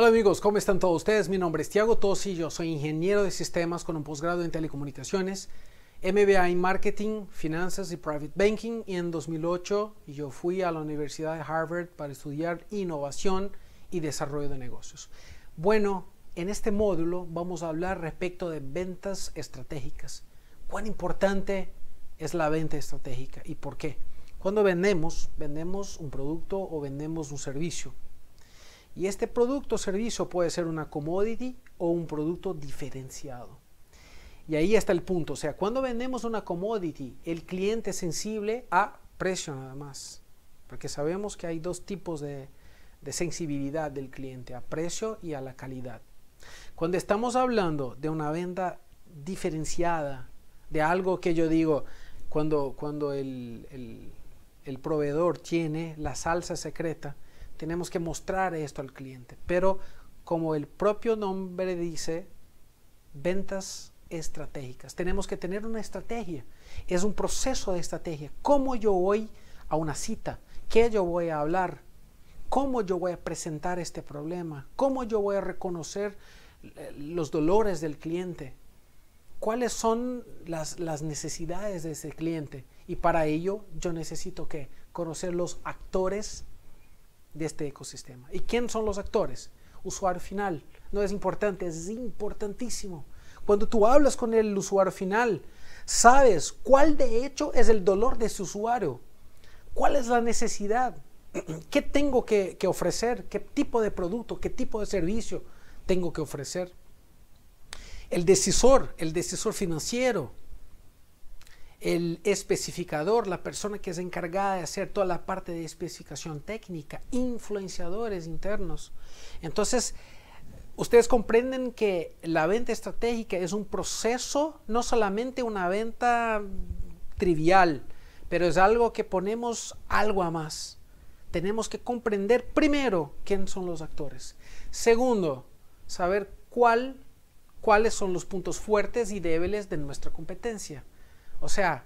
Hola amigos, ¿cómo están todos ustedes? Mi nombre es Tiago Tosi, yo soy ingeniero de sistemas con un posgrado en telecomunicaciones, MBA en marketing, finanzas y private banking y en 2008 yo fui a la Universidad de Harvard para estudiar innovación y desarrollo de negocios. Bueno, en este módulo vamos a hablar respecto de ventas estratégicas. ¿Cuán importante es la venta estratégica y por qué? Cuando vendemos, vendemos un producto o vendemos un servicio y este producto o servicio puede ser una commodity o un producto diferenciado. Y ahí está el punto. O sea, cuando vendemos una commodity, el cliente es sensible a precio nada más. Porque sabemos que hay dos tipos de, sensibilidad del cliente, a precio y a la calidad. Cuando estamos hablando de una venta diferenciada, de algo que yo digo, cuando, cuando el proveedor tiene la salsa secreta, tenemos que mostrar esto al cliente. Pero como el propio nombre dice, ventas estratégicas. Tenemos que tener una estrategia. Es un proceso de estrategia. ¿Cómo yo voy a una cita? ¿Qué yo voy a hablar? ¿Cómo yo voy a presentar este problema? ¿Cómo yo voy a reconocer eh, los dolores del cliente? ¿Cuáles son las, necesidades de ese cliente? Y para ello yo necesito que conocer los actores de este ecosistema. ¿Y quién son los actores? Usuario final. No es importante, es importantísimo. Cuando tú hablas con el usuario final, sabes cuál de hecho es el dolor de su usuario, cuál es la necesidad, qué tengo que, que ofrecer, qué tipo de producto, qué tipo de servicio tengo que ofrecer. El decisor, el decisor financiero, el especificador, la persona que es encargada de hacer toda la parte de especificación técnica, influenciadores internos. Entonces, ustedes comprenden que la venta estratégica es un proceso, no solamente una venta trivial, pero es algo que ponemos algo a más. Tenemos que comprender primero quién son los actores. Segundo, saber cuáles son los puntos fuertes y débiles de nuestra competencia. O sea,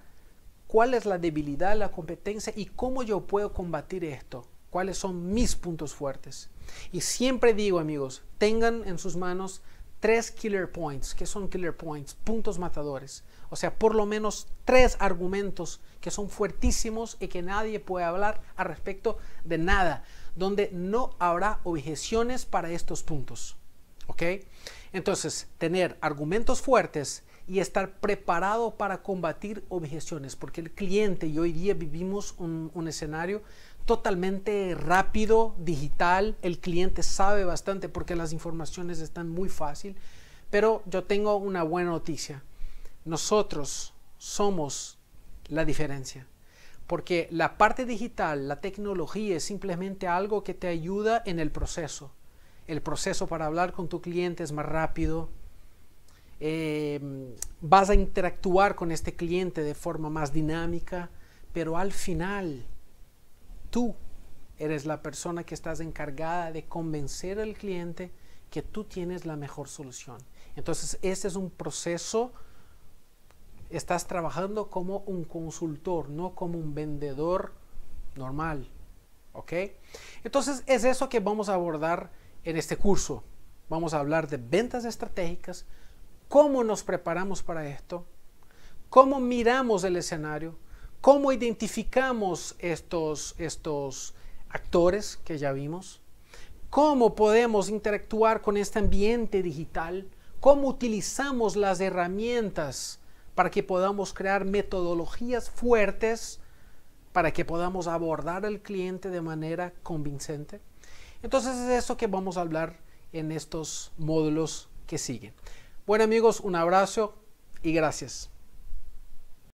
¿cuál es la debilidad, la competencia y cómo yo puedo combatir esto? ¿Cuáles son mis puntos fuertes? Y siempre digo, amigos, tengan en sus manos tres killer points. ¿Qué son killer points? Puntos matadores. O sea, por lo menos tres argumentos que son fuertísimos y que nadie puede hablar al respecto de nada, donde no habrá objeciones para estos puntos. ¿Ok? Entonces, tener argumentos fuertes y estar preparado para combatir objeciones, porque el cliente y hoy día vivimos un, escenario totalmente rápido, digital, el cliente sabe bastante porque las informaciones están muy fácil, pero yo tengo una buena noticia, nosotros somos la diferencia porque la parte digital, la tecnología es simplemente algo que te ayuda en el proceso. El proceso para hablar con tu cliente es más rápido, Em, vas a interactuar con este cliente de forma más dinámica, pero al final tú eres la persona que estás encargada de convencer al cliente que tú tienes la mejor solución. Entonces, ese es un proceso, estás trabajando como un consultor, no como un vendedor normal. ¿Ok? Entonces, es eso que vamos a abordar en este curso. Vamos a hablar de ventas estratégicas, cómo nos preparamos para esto, cómo miramos el escenario, cómo identificamos estos, estos actores que ya vimos, cómo podemos interactuar con este ambiente digital, cómo utilizamos las herramientas para que podamos crear metodologías fuertes para que podamos abordar al cliente de manera convincente. Entonces es eso que vamos a hablar en estos módulos que siguen. Bueno amigos, un abrazo y gracias.